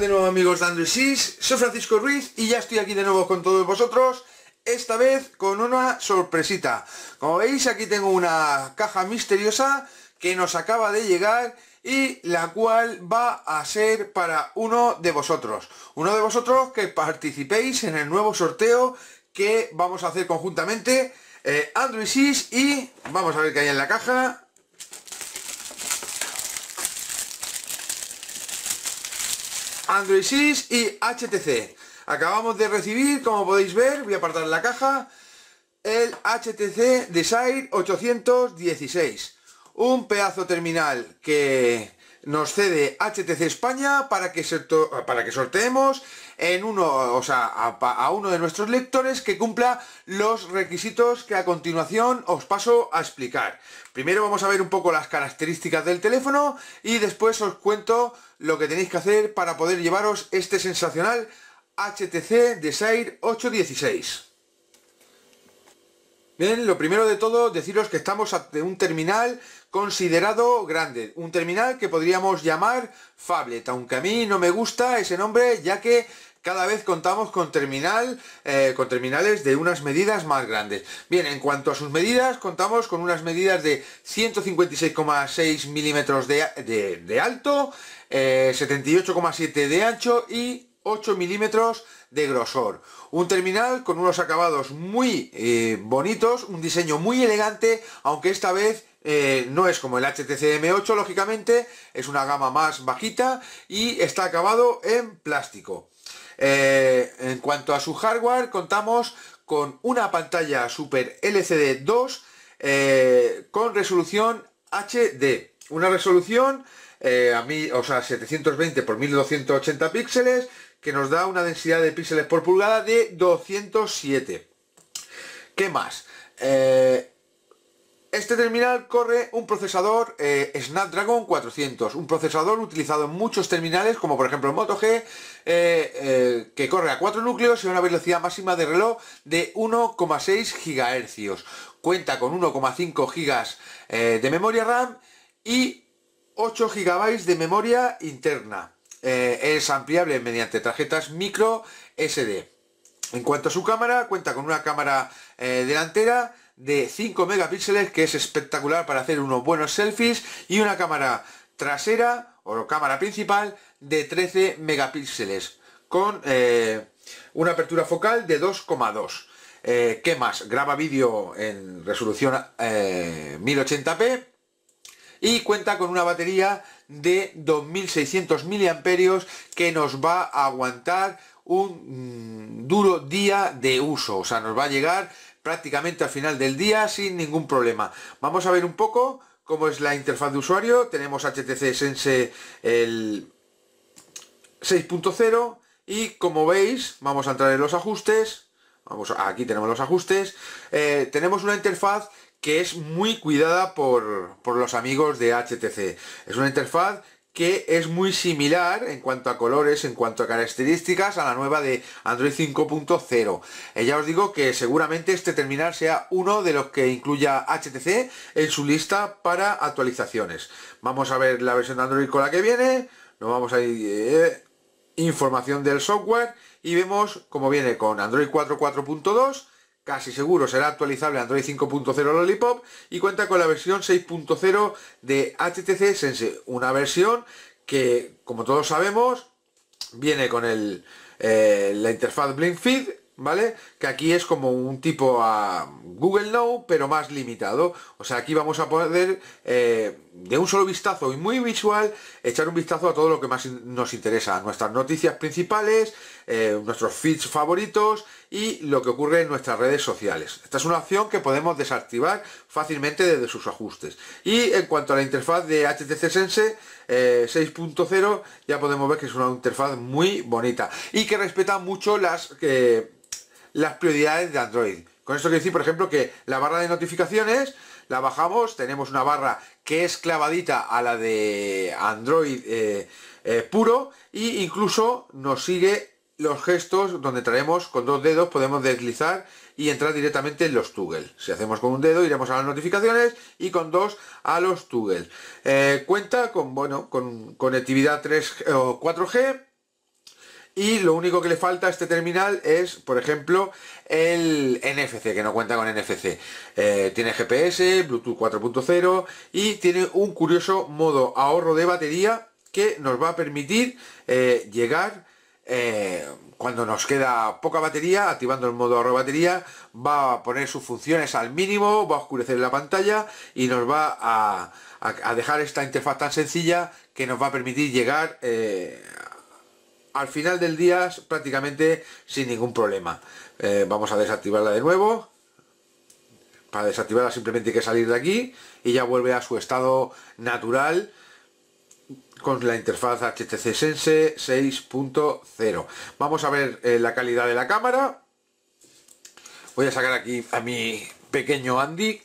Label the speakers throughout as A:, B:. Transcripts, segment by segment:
A: de nuevo amigos de Android Soy Francisco Ruiz y ya estoy aquí de nuevo con todos vosotros Esta vez con una sorpresita Como veis aquí tengo una caja misteriosa que nos acaba de llegar y la cual va a ser para uno de vosotros Uno de vosotros que participéis en el nuevo sorteo que vamos a hacer conjuntamente eh, Android y vamos a ver qué hay en la caja Android 6 y HTC. Acabamos de recibir, como podéis ver, voy a apartar la caja, el HTC Desire 816. Un pedazo terminal que nos cede HTC España para que, para que sorteemos en uno, o sea, a, a uno de nuestros lectores que cumpla los requisitos que a continuación os paso a explicar. Primero vamos a ver un poco las características del teléfono y después os cuento lo que tenéis que hacer para poder llevaros este sensacional HTC Desire 816. Bien, lo primero de todo, deciros que estamos ante un terminal considerado grande, un terminal que podríamos llamar Fablet, aunque a mí no me gusta ese nombre, ya que cada vez contamos con terminal, eh, con terminales de unas medidas más grandes. Bien, en cuanto a sus medidas, contamos con unas medidas de 156,6 milímetros de, alto, 78,7 eh, de ancho y 8 milímetros de de grosor. Un terminal con unos acabados muy eh, bonitos, un diseño muy elegante, aunque esta vez eh, no es como el HTC M8, lógicamente, es una gama más bajita y está acabado en plástico. Eh, en cuanto a su hardware, contamos con una pantalla Super LCD 2 con resolución HD. Una resolución eh, a 720 por 1280 píxeles, que nos da una densidad de píxeles por pulgada de 207. ¿Qué más? Eh, este terminal corre un procesador eh, Snapdragon 400, un procesador utilizado en muchos terminales, como por ejemplo el Moto G, que corre a 4 núcleos y una velocidad máxima de reloj de 1,6 GHz. Cuenta con 1,5 GB de memoria RAM y 8 GB de memoria interna. Eh, es ampliable mediante tarjetas micro SD. En cuanto a su cámara, cuenta con una cámara eh, delantera de 5 megapíxeles que es espectacular para hacer unos buenos selfies y una cámara trasera o cámara principal de 13 megapíxeles con eh, una apertura focal de 2,2. Eh, ¿Qué más? Graba vídeo en resolución 1080p y cuenta con una batería de 2600 mAh que nos va a aguantar un mm, duro día de uso, o sea, nos va a llegar prácticamente al final del día sin ningún problema. Vamos a ver un poco cómo es la interfaz de usuario, tenemos HTC Sense el 6.0 y como veis, vamos a entrar en los ajustes, vamos, aquí tenemos los ajustes, eh, tenemos una interfaz que es muy cuidada por, los amigos de HTC. Es una interfaz que es muy similar en cuanto a colores, en cuanto a características a la nueva de Android 5.0. ya os digo que seguramente este terminal sea uno de los que incluya HTC en su lista para actualizaciones. Vamos a ver la versión de Android con la que viene, nos vamos a ir eh, información del software y vemos cómo viene con Android 4.4.2 casi seguro será actualizable Android 5.0 Lollipop y cuenta con la versión 6.0 de HTC Sense, una versión que, como todos sabemos, viene con eh, la interfaz BlinkFeed ¿vale? Que aquí es como un tipo a Google Now, pero más limitado. O sea, aquí vamos a poder, eh, de un solo vistazo y muy visual, echar un vistazo a todo lo que más nos interesa. Nuestras noticias principales, eh, nuestros feeds favoritos y lo que ocurre en nuestras redes sociales. Esta es una opción que podemos desactivar fácilmente desde sus ajustes. Y en cuanto a la interfaz de HTC Sense, 6.0 eh, ya podemos ver que es una interfaz muy bonita y que respeta mucho las, las prioridades de Android. Con esto quiero decir, por ejemplo, que la barra de notificaciones la bajamos, tenemos una barra que es clavadita a la de Android eh, eh, puro e incluso nos sigue los gestos donde traemos con dos dedos podemos deslizar y entrar directamente en los toggles Si hacemos con un dedo iremos a las notificaciones y con dos a los toggles eh, cuenta con, bueno, con conectividad 3 o 4G y lo único que le falta a este terminal es, por ejemplo, el NFC, que no cuenta con NFC. Eh, tiene GPS, Bluetooth 4.0 y tiene un curioso modo ahorro de batería que nos va a permitir eh, llegar eh, cuando nos queda poca batería, activando el modo ahorro batería, va a poner sus funciones al mínimo, va a oscurecer la pantalla y nos va a, dejar esta interfaz tan sencilla que nos va a permitir llegar eh, al final del día prácticamente sin ningún problema. Eh, vamos a desactivarla de nuevo. Para desactivarla simplemente hay que salir de aquí y ya vuelve a su estado natural con la interfaz HTC Sense 6.0. Vamos a ver eh, la calidad de la cámara. Voy a sacar aquí a mi pequeño Andy,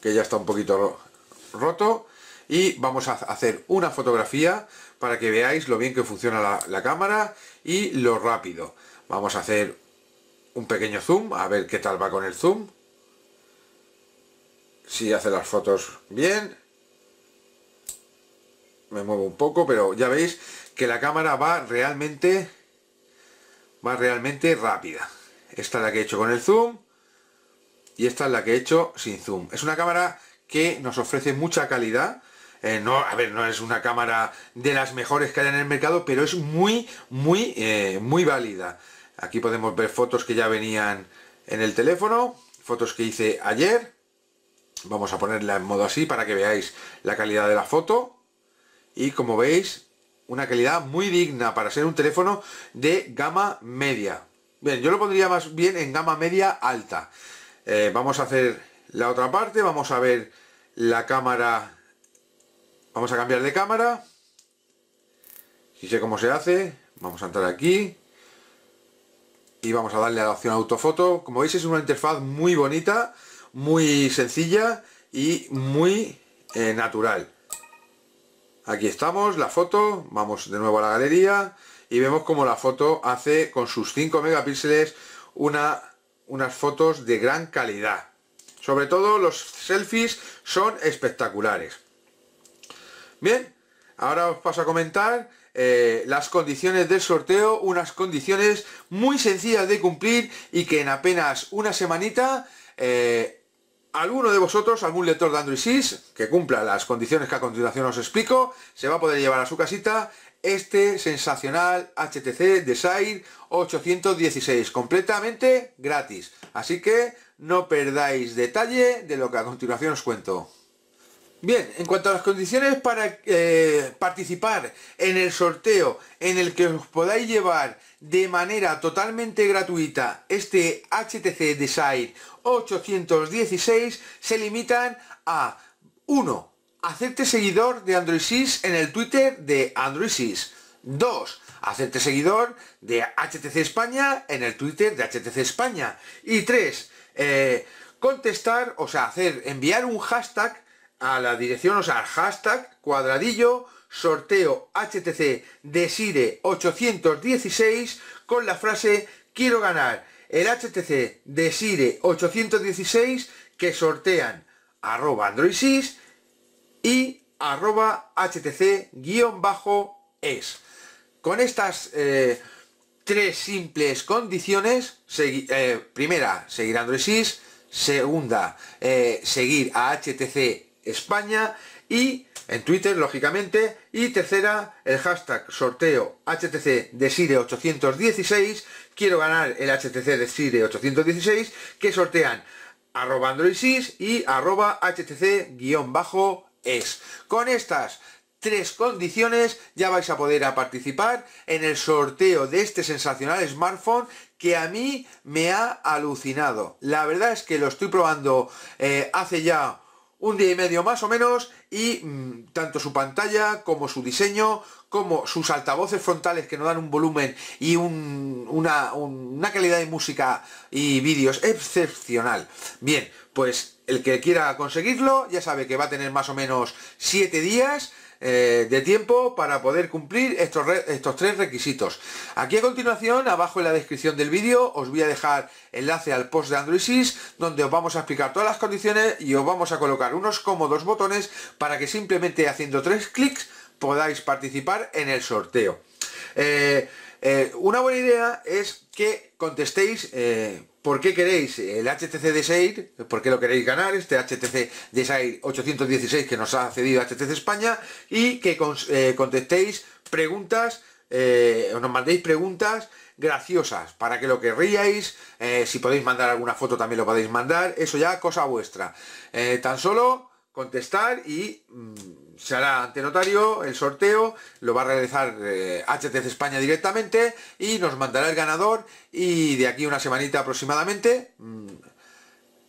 A: que ya está un poquito roto. Y vamos a hacer una fotografía para que veáis lo bien que funciona la cámara y lo rápido. Vamos a hacer un pequeño zoom, a ver qué tal va con el zoom. Si hace las fotos bien me muevo un poco, pero ya veis que la cámara va realmente, va realmente rápida. Esta es la que he hecho con el zoom y esta es la que he hecho sin zoom. Es una cámara que nos ofrece mucha calidad. Eh, no, a ver, no es una cámara de las mejores que hay en el mercado, pero es muy, muy, eh, muy válida. Aquí podemos ver fotos que ya venían en el teléfono, fotos que hice ayer. Vamos a ponerla en modo así para que veáis la calidad de la foto y como veis una calidad muy digna para ser un teléfono de gama media bien yo lo pondría más bien en gama media alta eh, vamos a hacer la otra parte vamos a ver la cámara vamos a cambiar de cámara si sé cómo se hace vamos a entrar aquí y vamos a darle a la opción autofoto como veis es una interfaz muy bonita muy sencilla y muy eh, natural Aquí estamos, la foto, vamos de nuevo a la galería y vemos como la foto hace con sus 5 megapíxeles unas fotos de gran calidad. Sobre todo los selfies son espectaculares. Bien, ahora os paso a comentar eh, las condiciones del sorteo, unas condiciones muy sencillas de cumplir y que en apenas una semanita eh, Alguno de vosotros, algún lector de Android 6, que cumpla las condiciones que a continuación os explico, se va a poder llevar a su casita este sensacional HTC Desire 816, completamente gratis. Así que no perdáis detalle de lo que a continuación os cuento. Bien, en cuanto a las condiciones para eh, participar en el sorteo en el que os podáis llevar de manera totalmente gratuita este HTC Desire 816 se limitan a 1. Hacerte seguidor de Android en el Twitter de Android 2. Hacerte seguidor de HTC España en el Twitter de HTC España. Y 3. Eh, contestar, o sea, hacer, enviar un hashtag a la dirección, o sea, hashtag cuadradillo sorteo HTC Desire 816 con la frase quiero ganar el HTC Desire 816 que sortean arroba Android y arroba HTC-es. Con estas eh, tres simples condiciones, eh, primera, seguir Android segunda, eh, seguir a HTC España y en Twitter, lógicamente. Y tercera, el hashtag sorteo HTC Desire 816. Quiero ganar el HTC Desire 816 que sortean arroba androidsys y arroba HTC-es. Con estas tres condiciones ya vais a poder a participar en el sorteo de este sensacional smartphone que a mí me ha alucinado. La verdad es que lo estoy probando eh, hace ya un día y medio más o menos y mm, tanto su pantalla como su diseño como sus altavoces frontales que nos dan un volumen y una, una, calidad de música y vídeos excepcional bien pues el que quiera conseguirlo ya sabe que va a tener más o menos 7 días eh, de tiempo para poder cumplir estos, estos tres requisitos. Aquí a continuación, abajo en la descripción del vídeo, os voy a dejar enlace al post de Android 6, donde os vamos a explicar todas las condiciones y os vamos a colocar unos cómodos botones para que simplemente haciendo tres clics podáis participar en el sorteo. Eh, eh, una buena idea es que contestéis ¿Por qué queréis el HTC Desire? ¿Por qué lo queréis ganar? Este HTC Desire 816 que nos ha cedido HTC España y que eh, contestéis preguntas, eh, nos mandéis preguntas graciosas para que lo querríais, eh, si podéis mandar alguna foto también lo podéis mandar, eso ya cosa vuestra. tan solo contestar y... Mm, se hará ante notario el sorteo, lo va a realizar HTC eh, España directamente y nos mandará el ganador y de aquí una semanita aproximadamente mm,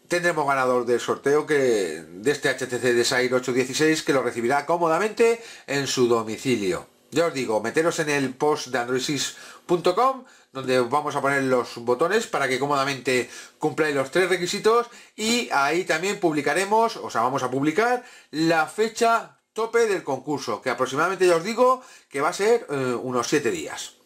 A: tendremos ganador del sorteo que, de este HTC Desire 816 que lo recibirá cómodamente en su domicilio. Ya os digo, meteros en el post de Androidis.com donde vamos a poner los botones para que cómodamente cumpláis los tres requisitos y ahí también publicaremos, o sea, vamos a publicar la fecha tope del concurso, que aproximadamente ya os digo que va a ser eh, unos 7 días.